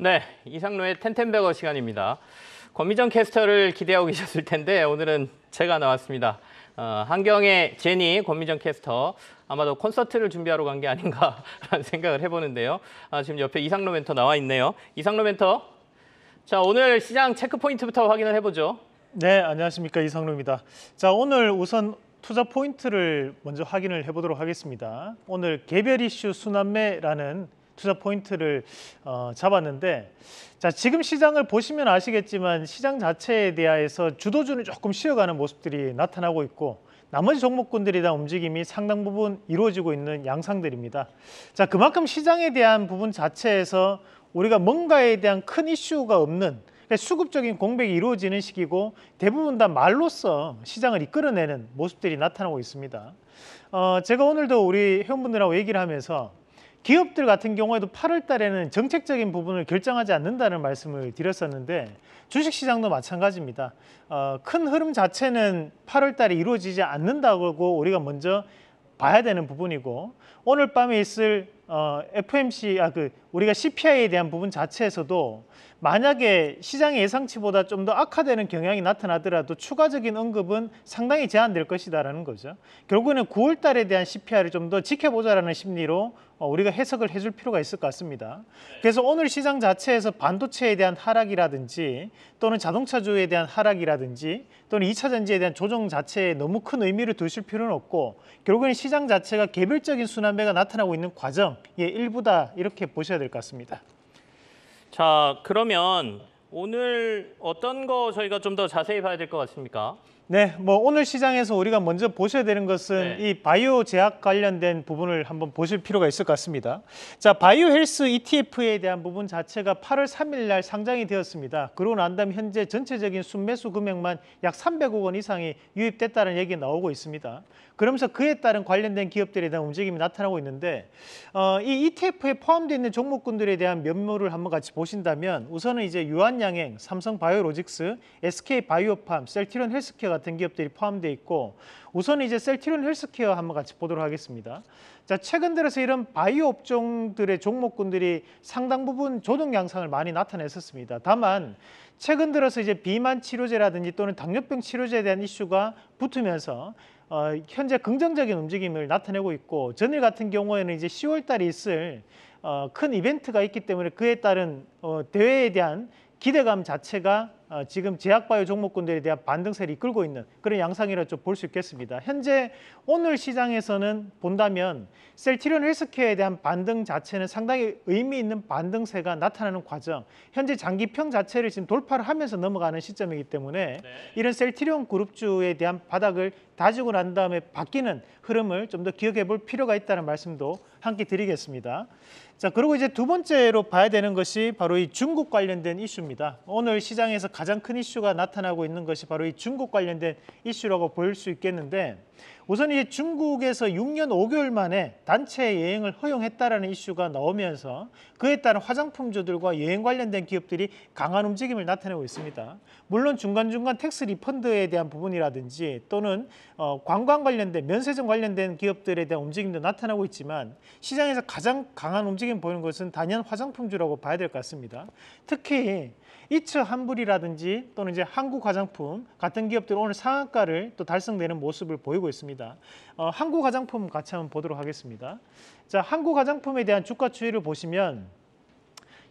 네, 이상로의 텐텐베거 시간입니다. 권미정 캐스터를 기대하고 계셨을 텐데 오늘은 제가 나왔습니다. 어, 한경의 제니 권미정 캐스터 아마도 콘서트를 준비하러 간 게 아닌가라는 생각을 해보는데요. 아, 지금 옆에 이상로 멘터 나와 있네요. 이상로 멘터, 자 오늘 시장 체크포인트부터 확인을 해보죠. 네, 안녕하십니까 이상로입니다. 자 오늘 우선 투자 포인트를 먼저 확인을 해보도록 하겠습니다. 오늘 개별 이슈 순환매라는 투자 포인트를 어, 잡았는데 자 지금 시장을 보시면 아시겠지만 시장 자체에 대해서 주도주는 조금 쉬어가는 모습들이 나타나고 있고 나머지 종목군들이 다 움직임이 상당 부분 이루어지고 있는 양상들입니다. 자 그만큼 시장에 대한 부분 자체에서 우리가 뭔가에 대한 큰 이슈가 없는 그러니까 수급적인 공백이 이루어지는 시기고 대부분 다 말로써 시장을 이끌어내는 모습들이 나타나고 있습니다. 어, 제가 오늘도 우리 회원분들하고 얘기를 하면서 기업들 같은 경우에도 8월 달에는 정책적인 부분을 결정하지 않는다는 말씀을 드렸었는데 주식시장도 마찬가지입니다. 어, 큰 흐름 자체는 8월 달에 이루어지지 않는다고 우리가 먼저 봐야 되는 부분이고 오늘 밤에 있을 어, FMC, 아, 그, 우리가 CPI에 대한 부분 자체에서도 만약에 시장 예상치보다 좀 더 악화되는 경향이 나타나더라도 추가적인 언급은 상당히 제한될 것이다라는 거죠. 결국에는 9월 달에 대한 CPI를 좀 더 지켜보자라는 심리로 어, 우리가 해석을 해줄 필요가 있을 것 같습니다. 그래서 오늘 시장 자체에서 반도체에 대한 하락이라든지 또는 자동차주에 대한 하락이라든지 또는 2차전지에 대한 조정 자체에 너무 큰 의미를 두실 필요는 없고 결국에는 시장 자체가 개별적인 순환매가 나타나고 있는 과정 예, 일부다 이렇게 보셔야 될 것 같습니다. 자, 그러면 오늘 어떤 거 저희가 좀 더 자세히 봐야 될 것 같습니까? 네, 뭐 오늘 시장에서 우리가 먼저 보셔야 되는 것은 네. 이 바이오 제약 관련된 부분을 한번 보실 필요가 있을 것 같습니다. 자, 바이오 헬스 ETF에 대한 부분 자체가 8월 3일 날 상장이 되었습니다. 그러고 난 다음 현재 전체적인 순매수 금액만 약 300억 원 이상이 유입됐다는 얘기가 나오고 있습니다. 그러면서 그에 따른 관련된 기업들에 대한 움직임이 나타나고 있는데 어, 이 ETF에 포함되어 있는 종목군들에 대한 면모를 한번 같이 보신다면 우선은 이제 유한양행, 삼성바이오로직스, SK바이오팜, 셀티론 헬스케어가 같은 기업들이 포함되어 있고 우선 이제 셀티론 헬스케어 한번 같이 보도록 하겠습니다. 자, 최근 들어서 이런 바이오 업종들의 종목군들이 상당 부분 조정 양상을 많이 나타냈었습니다. 다만 최근 들어서 이제 비만 치료제라든지 또는 당뇨병 치료제에 대한 이슈가 붙으면서 어, 현재 긍정적인 움직임을 나타내고 있고 전일 같은 경우에는 이제 10월 달에 있을 어, 큰 이벤트가 있기 때문에 그에 따른 어, 대회에 대한 기대감 자체가 어, 지금 제약바이오 종목군들에 대한 반등세를 이끌고 있는 그런 양상이라 좀 볼 수 있겠습니다. 현재 오늘 시장에서는 본다면 셀티론 헬스케어에 대한 반등 자체는 상당히 의미 있는 반등세가 나타나는 과정, 현재 장기평 자체를 지금 돌파를 하면서 넘어가는 시점이기 때문에 네. 이런 셀티론 그룹주에 대한 바닥을 다지고 난 다음에 바뀌는 흐름을 좀 더 기억해 볼 필요가 있다는 말씀도 함께 드리겠습니다. 자, 그리고 이제 두 번째로 봐야 되는 것이 바로 이 중국 관련된 이슈입니다. 오늘 시장에서 가장 큰 이슈가 나타나고 있는 것이 바로 이 중국 관련된 이슈라고 보일 수 있겠는데 우선 이 중국에서 6년 5개월 만에 단체 여행을 허용했다라는 이슈가 나오면서 그에 따른 화장품주들과 여행 관련된 기업들이 강한 움직임을 나타내고 있습니다. 물론 중간중간 텍스 리펀드에 대한 부분이라든지 또는 어, 관광 관련된 면세점 관련된 기업들에 대한 움직임도 나타나고 있지만 시장에서 가장 강한 움직임 보이는 것은 단연 화장품주라고 봐야 될 것 같습니다. 특히 이츠 한불이라든지 또는 이제 한국 화장품 같은 기업들 오늘 상한가를 또 달성되는 모습을 보이고 있습니다. 어, 한국 화장품 같이 한번 보도록 하겠습니다. 자, 한국 화장품에 대한 주가 추이를 보시면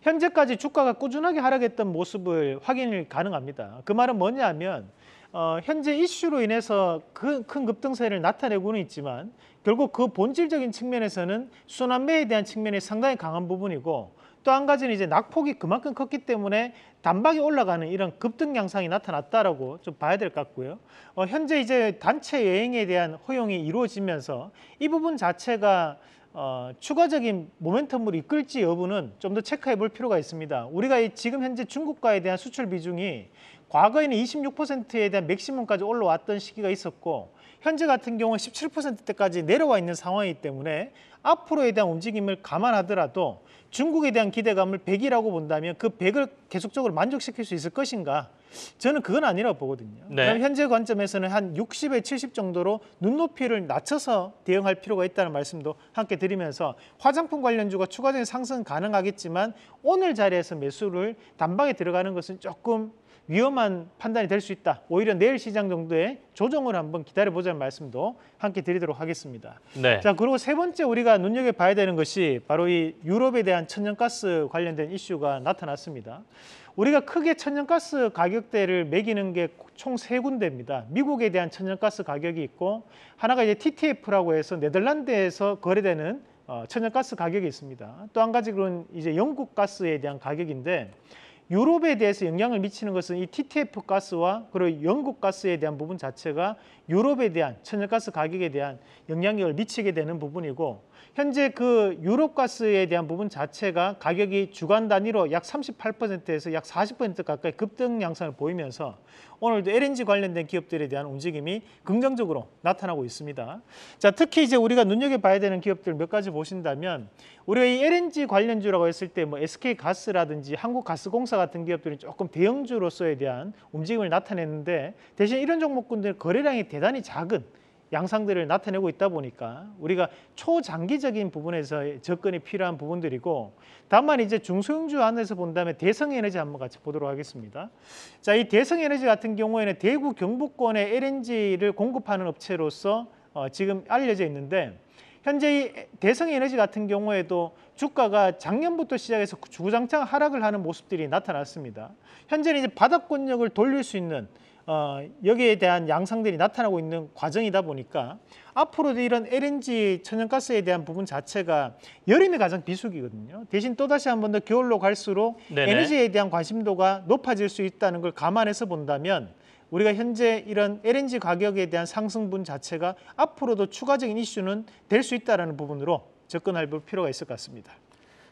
현재까지 주가가 꾸준하게 하락했던 모습을 확인이 가능합니다. 그 말은 뭐냐면 어, 현재 이슈로 인해서 그, 큰 급등세를 나타내고는 있지만 결국 그 본질적인 측면에서는 순환매에 대한 측면이 상당히 강한 부분이고 또한 가지는 이제 낙폭이 그만큼 컸기 때문에 단박에 올라가는 이런 급등 양상이 나타났다라고 좀 봐야 될 것 같고요. 어, 현재 이제 단체 여행에 대한 허용이 이루어지면서 이 부분 자체가 어, 추가적인 모멘텀으 이끌지 여부는 좀 더 체크해 볼 필요가 있습니다. 우리가 이 지금 현재 중국과에 대한 수출 비중이 과거에는 26%에 대한 맥시멈까지 올라왔던 시기가 있었고 현재 같은 경우는 17%대까지 내려와 있는 상황이기 때문에 앞으로에 대한 움직임을 감안하더라도 중국에 대한 기대감을 100이라고 본다면 그 100을 계속적으로 만족시킬 수 있을 것인가? 저는 그건 아니라고 보거든요. 네. 현재 관점에서는 한 60에 70 정도로 눈높이를 낮춰서 대응할 필요가 있다는 말씀도 함께 드리면서 화장품 관련주가 추가적인 상승 가능하겠지만 오늘 자리에서 매수를 단방에 들어가는 것은 조금 위험한 판단이 될 수 있다. 오히려 내일 시장 정도의 조정을 한번 기다려보자는 말씀도 함께 드리도록 하겠습니다. 네. 자 그리고 세 번째 우리가 눈여겨봐야 되는 것이 바로 이 유럽에 대한 천연가스 관련된 이슈가 나타났습니다. 우리가 크게 천연가스 가격대를 매기는 게 총 세 군데입니다. 미국에 대한 천연가스 가격이 있고 하나가 이제 TTF라고 해서 네덜란드에서 거래되는 어, 천연가스 가격이 있습니다. 또 한 가지 그런 이제 영국 가스에 대한 가격인데 유럽에 대해서 영향을 미치는 것은 이 TTF 가스와 그리고 영국 가스에 대한 부분 자체가 유럽에 대한 천연가스 가격에 대한 영향력을 미치게 되는 부분이고 현재 그 유럽 가스에 대한 부분 자체가 가격이 주간 단위로 약 38%에서 약 40% 가까이 급등 양상을 보이면서 오늘도 LNG 관련된 기업들에 대한 움직임이 긍정적으로 나타나고 있습니다. 자, 특히 이제 우리가 눈여겨봐야 되는 기업들 몇 가지 보신다면 우리가 이 LNG 관련주라고 했을 때 뭐 SK가스라든지 한국가스공사 같은 기업들이 조금 대형주로서에 대한 움직임을 나타냈는데 대신 이런 종목군들 거래량이 대단히 작은 양상들을 나타내고 있다 보니까 우리가 초장기적인 부분에서 접근이 필요한 부분들이고 다만 이제 중소형주 안에서 본다면 대성에너지 한번 같이 보도록 하겠습니다. 자, 이 대성에너지 같은 경우에는 대구 경북권의 LNG를 공급하는 업체로서 어, 지금 알려져 있는데 현재 대성 에너지 같은 경우에도 주가가 작년부터 시작해서 주구장창 하락을 하는 모습들이 나타났습니다. 현재는 이제 바닥권력을 돌릴 수 있는 어, 여기에 대한 양상들이 나타나고 있는 과정이다 보니까 앞으로도 이런 LNG 천연가스에 대한 부분 자체가 여름이 가장 비수기거든요. 대신 또다시 한 번 더 겨울로 갈수록 네네. 에너지에 대한 관심도가 높아질 수 있다는 걸 감안해서 본다면 우리가 현재 이런 LNG 가격에 대한 상승분 자체가 앞으로도 추가적인 이슈는 될 수 있다는 부분으로 접근할 필요가 있을 것 같습니다.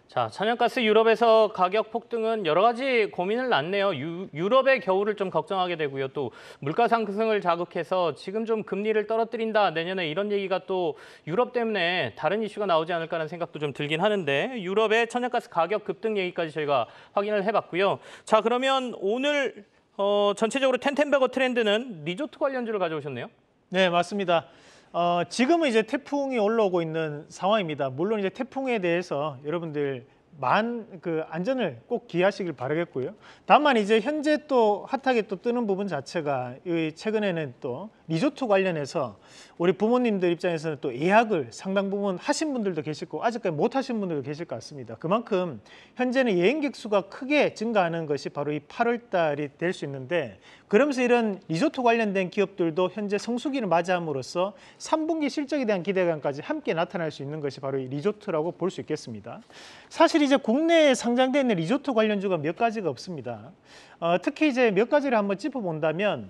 자, 천연가스 유럽에서 가격 폭등은 여러 가지 고민을 낳네요. 유, 유럽의 겨울을 좀 걱정하게 되고요. 또 물가 상승을 자극해서 지금 좀 금리를 떨어뜨린다. 내년에 이런 얘기가 또 유럽 때문에 다른 이슈가 나오지 않을까라는 생각도 좀 들긴 하는데 유럽의 천연가스 가격 급등 얘기까지 저희가 확인을 해봤고요. 자, 그러면 오늘 어, 전체적으로 텐텐베거 트렌드는 리조트 관련주를 가져오셨네요. 네, 맞습니다. 어, 지금은 이제 태풍이 올라오고 있는 상황입니다. 물론 이제 태풍에 대해서 여러분들 만 그 안전을 꼭 기하시길 바라겠고요. 다만 이제 현재 또 핫하게 또 뜨는 부분 자체가 최근에는 또 리조트 관련해서 우리 부모님들 입장에서는 또 예약을 상당 부분 하신 분들도 계실 거고 아직까지 못 하신 분들도 계실 것 같습니다. 그만큼 현재는 여행객 수가 크게 증가하는 것이 바로 이 8월 달이 될 수 있는데 그러면서 이런 리조트 관련된 기업들도 현재 성수기를 맞이함으로써 3분기 실적에 대한 기대감까지 함께 나타날 수 있는 것이 바로 이 리조트라고 볼 수 있겠습니다. 사실 이제 국내에 상장되어 있는 리조트 관련주가 몇 가지가 없습니다. 어, 특히 이제 몇 가지를 한번 짚어본다면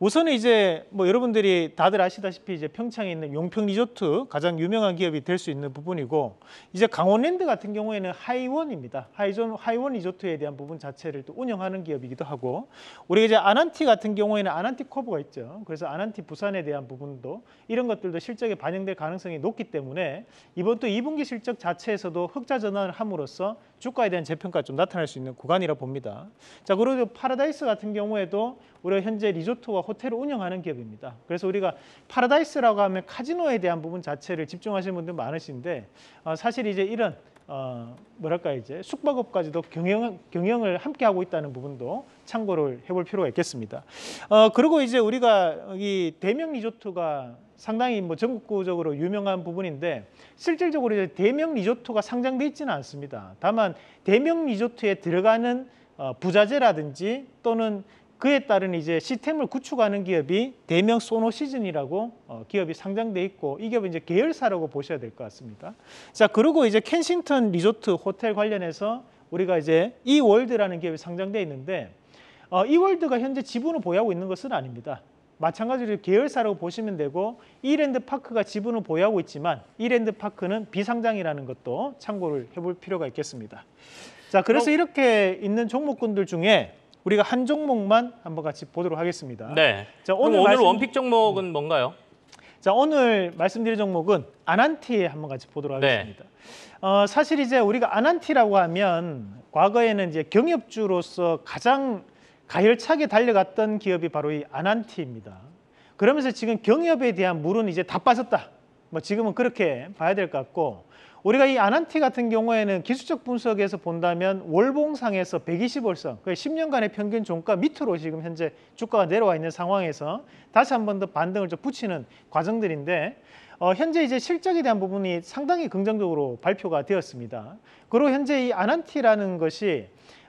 우선은 이제 뭐 여러분들이 다들 아시다시피 이제 평창에 있는 용평 리조트 가장 유명한 기업이 될 수 있는 부분이고 이제 강원랜드 같은 경우에는 하이원입니다. 하이존 하이원 리조트에 대한 부분 자체를 또 운영하는 기업이기도 하고 우리 이제 아난티 같은 경우에는 아난티 커브가 있죠. 그래서 아난티 부산에 대한 부분도 이런 것들도 실적에 반영될 가능성이 높기 때문에 이번 또 2분기 실적 자체에서도 흑자 전환을 함으로써 주가에 대한 재평가 좀 나타날 수 있는 구간이라 봅니다. 자 그리고 파라다이스 같은 경우에도 우리가 현재 리조트와 호텔을 운영하는 기업입니다. 그래서 우리가 파라다이스라고 하면 카지노에 대한 부분 자체를 집중하시는 분들 많으신데 어, 사실 이제 이런 어, 뭐랄까 이제 숙박업까지도 경영, 경영을 함께 하고 있다는 부분도 참고를 해볼 필요가 있겠습니다. 어, 그리고 이제 우리가 이 대명 리조트가 상당히 뭐 전국구적으로 유명한 부분인데 실질적으로 이제 대명 리조트가 상장돼 있지는 않습니다. 다만 대명 리조트에 들어가는 어, 부자재라든지 또는 그에 따른 이제 시스템을 구축하는 기업이 대명 소노시즌이라고 어, 기업이 상장돼 있고 이 기업은 이제 계열사라고 보셔야 될 것 같습니다. 자 그리고 이제 켄싱턴 리조트 호텔 관련해서 우리가 이제 이월드라는 기업이 상장돼 있는데 어, 이월드가 현재 지분을 보유하고 있는 것은 아닙니다. 마찬가지로 계열사라고 보시면 되고 이랜드 파크가 지분을 보유하고 있지만 이랜드 파크는 비상장이라는 것도 참고를 해 볼 필요가 있겠습니다. 자, 그래서 그 이렇게 있는 종목군들 중에 우리가 한 종목만 한번 같이 보도록 하겠습니다. 네. 자, 오늘, 오늘 말씀... 원픽 종목은 뭔가요? 자, 오늘 말씀드릴 종목은 아난티 에 한번 같이 보도록 네. 하겠습니다. 네. 어, 사실 이제 우리가 아난티라고 하면 과거에는 이제 경협주로서 가장 가열차게 달려갔던 기업이 바로 이 아난티입니다. 그러면서 지금 경협에 대한 물은 이제 다 빠졌다. 뭐 지금은 그렇게 봐야 될 것 같고 우리가 이 아난티 같은 경우에는 기술적 분석에서 본다면 월봉상에서 120월선, 10년간의 그러니까 평균 종가 밑으로 지금 현재 주가가 내려와 있는 상황에서 다시 한번 더 반등을 좀 붙이는 과정들인데 어, 현재 이제 실적에 대한 부분이 상당히 긍정적으로 발표가 되었습니다. 그리고 현재 이 아난티라는 것이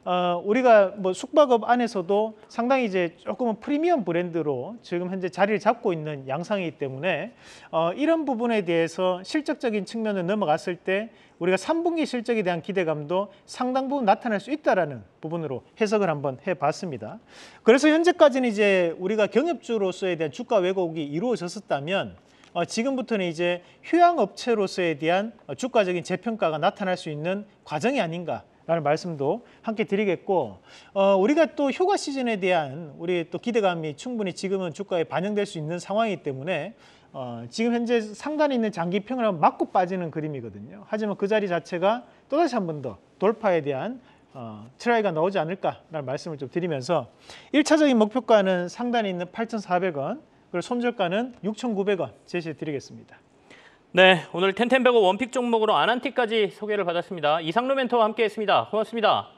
어, 우리가 뭐 숙박업 안에서도 상당히 이제 조금은 프리미엄 브랜드로 지금 현재 자리를 잡고 있는 양상이기 때문에 어, 이런 부분에 대해서 실적적인 측면을 넘어갔을 때 우리가 3분기 실적에 대한 기대감도 상당 부분 나타날 수 있다라는 부분으로 해석을 한번 해봤습니다. 그래서 현재까지는 이제 우리가 경협주로서에 대한 주가 왜곡이 이루어졌었다면 어, 지금부터는 이제 휴양업체로서에 대한 주가적인 재평가가 나타날 수 있는 과정이 아닌가 라는 말씀도 함께 드리겠고 어, 우리가 또 휴가 시즌에 대한 우리 또 기대감이 충분히 지금은 주가에 반영될 수 있는 상황이기 때문에 어, 지금 현재 상단에 있는 장기평을 맞고 빠지는 그림이거든요. 하지만 그 자리 자체가 또다시 한 번 더 돌파에 대한 어, 트라이가 나오지 않을까라는 말씀을 좀 드리면서 1차적인 목표가는 상단에 있는 8,400원, 그리고 손절가는 6,900원 제시해 드리겠습니다. 네, 오늘 텐텐베고 원픽 종목으로 아난티까지 소개를 받았습니다. 이상로 멘토와 함께했습니다. 고맙습니다.